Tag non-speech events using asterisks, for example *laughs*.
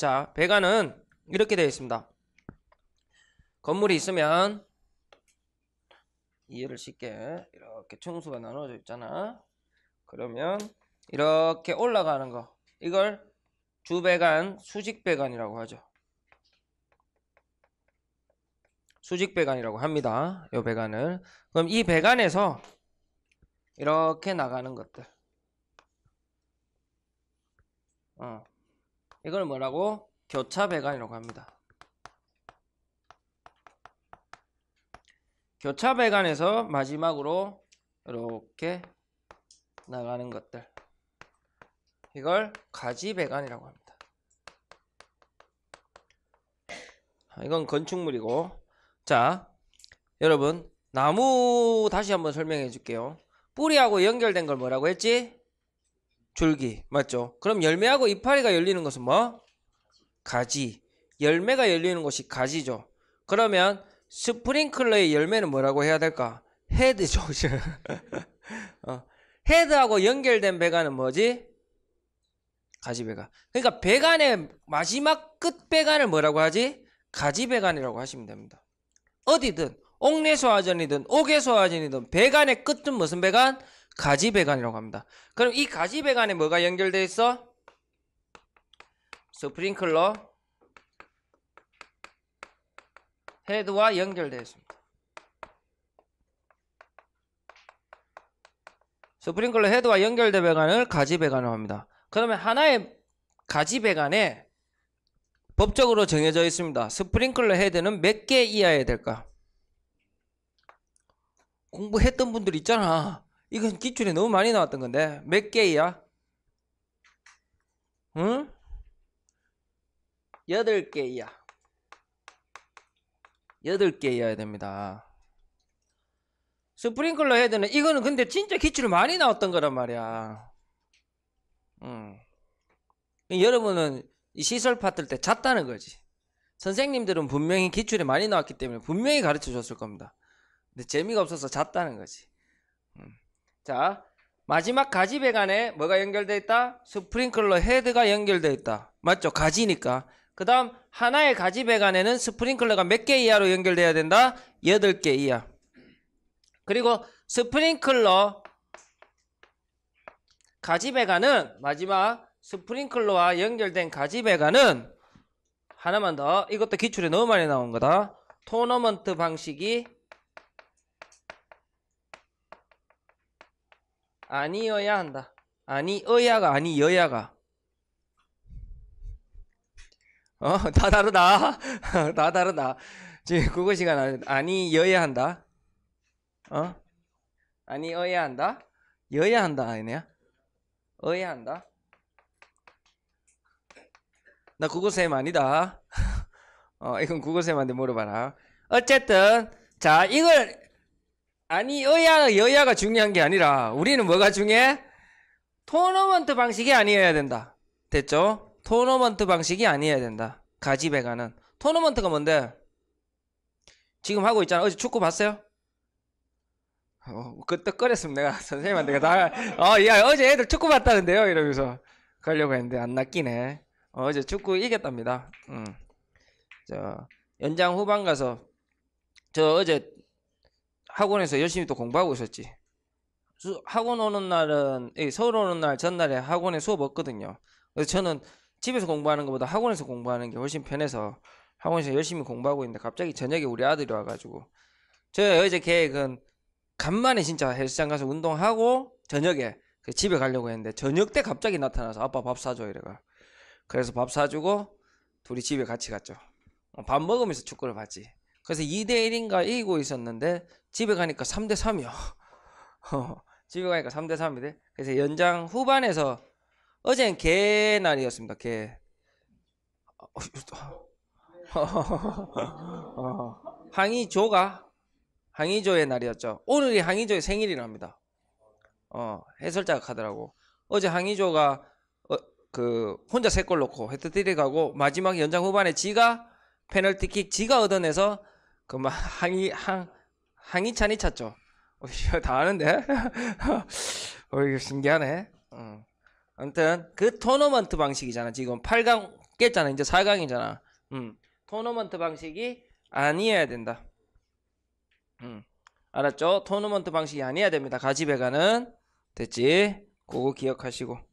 자 배관은 이렇게 되어 있습니다 건물이 있으면 이해를 쉽게 이렇게 청수가 나눠져 있잖아 그러면 이렇게 올라가는 거 이걸 주배관 수직배관이라고 하죠 수직배관이라고 합니다 이 배관을 그럼 이 배관에서 이렇게 나가는 것들 어. 이걸 뭐라고? 교차 배관이라고 합니다. 교차 배관에서 마지막으로 이렇게 나가는 것들 이걸 가지 배관이라고 합니다. 아, 이건 건축물이고 자 여러분 나무 다시 한번 설명해 줄게요. 뿌리하고 연결된 걸 뭐라고 했지? 줄기 맞죠? 그럼 열매하고 이파리가 열리는 것은 뭐? 가지 열매가 열리는 것이 가지죠 그러면 스프링클러의 열매는 뭐라고 해야 될까? 헤드죠 *laughs* 어. 헤드하고 연결된 배관은 뭐지? 가지 배관 그러니까 배관의 마지막 끝 배관을 뭐라고 하지? 가지 배관이라고 하시면 됩니다 어디든 옥내소화전이든 옥외소화전이든 배관의 끝은 무슨 배관? 가지배관이라고 합니다. 그럼 이 가지배관에 뭐가 연결되어 있어? 스프링클러 헤드와 연결되어 있습니다. 스프링클러 헤드와 연결된 배관을 가지배관으로 합니다. 그러면 하나의 가지배관에 법적으로 정해져 있습니다. 스프링클러 헤드는 몇 개 이하여야 될까? 공부했던 분들 있잖아. 이건 기출에 너무 많이 나왔던 건데 몇 개야? 응? 여덟 개야. 여덟 개여야 됩니다. 스프링클러 해야 되는 이거는 근데 진짜 기출 많이 나왔던 거란 말이야. 음. 여러분은 이 시설 파트 때 잤다는 거지. 선생님들은 분명히 기출이 많이 나왔기 때문에 분명히 가르쳐 줬을 겁니다. 근데 재미가 없어서 잤다는 거지. 음. 자, 마지막 가지배 관에 뭐가 연결되어 있다? 스프링클러 헤드가 연결되어 있다. 맞죠? 가지니까. 그 다음 하나의 가지배 관에는 스프링클러가 몇 개 이하로 연결되어야 된다? 8개 이하. 그리고 스프링클러 가지배관은 마지막 스프링클러와 연결된 가지배관은 하나만 더 이것도 기출에 너무 많이 나온 거다 토너먼트 방식이 아니어야 한다. 아니어야가 아니여야가. 어, *laughs* 다 다르다. *laughs* 다 다르다. 지금 국어 시간 아니여야 한다. 어? 아니어야 한다. 여야 한다 아니냐? 어야 한다. 나 국어 쌤 아니다. *laughs* 어, 이건 국어 쌤한테 물어봐라. 어쨌든 자 이걸 아니 여야 여야가 중요한 게 아니라 우리는 뭐가 중요해? 토너먼트 방식이 아니어야 된다. 됐죠? 토너먼트 방식이 아니어야 된다. 가지배가는 토너먼트가 뭔데? 지금 하고 있잖아. 어제 축구 봤어요? 어, 끄떡거렸으면 내가 *laughs* 선생님한테 나, 어, 야, 어제 애들 축구 봤다는데요? 이러면서 가려고 했는데 안낫기네 어, 제 축구 이겼답니다. 음. 저, 연장 후반 가서 저 어제 학원에서 열심히 또 공부하고 있었지. 수, 학원 오는 날은 예, 서울 오는 날 전날에 학원에 수업 없거든요. 그래서 저는 집에서 공부하는 것보다 학원에서 공부하는 게 훨씬 편해서 학원에서 열심히 공부하고 있는데 갑자기 저녁에 우리 아들이 와가지고 저희 어제 계획은 간만에 진짜 헬스장 가서 운동하고 저녁에 그 집에 가려고 했는데 저녁 때 갑자기 나타나서 아빠 밥 사줘 이래가 그래서 밥 사주고 둘이 집에 같이 갔죠. 밥 먹으면서 축구를 봤지. 그래서 2대 1인가 이기고 있었는데 집에 가니까 3대 3이요. *laughs* 어, 집에 가니까 3 대 3이 돼. 그래서 연장 후반에서 어젠 개 날이었습니다. 개. 어, 어, 항의조가 항의조의 날이었죠. 오늘이 항의조의 생일이랍니다. 어, 해설자가 가더라고. 어제 항의조가 어, 그 혼자 세골 넣고 헤트트릭 하고 마지막 연장 후반에 지가 페널티킥 지가 얻어내서 그막 항이 항 항이 찬이 찼죠. 어, 다 아는데. *laughs* 어 이거 신기하네. 어. 아무튼 그 토너먼트 방식이잖아. 지금 8강 깼잖아. 이제 4강이잖아. 음. 토너먼트 방식이 아니어야 된다. 음. 알았죠? 토너먼트 방식이 아니어야 됩니다. 가지배가는 됐지? 그거 기억하시고.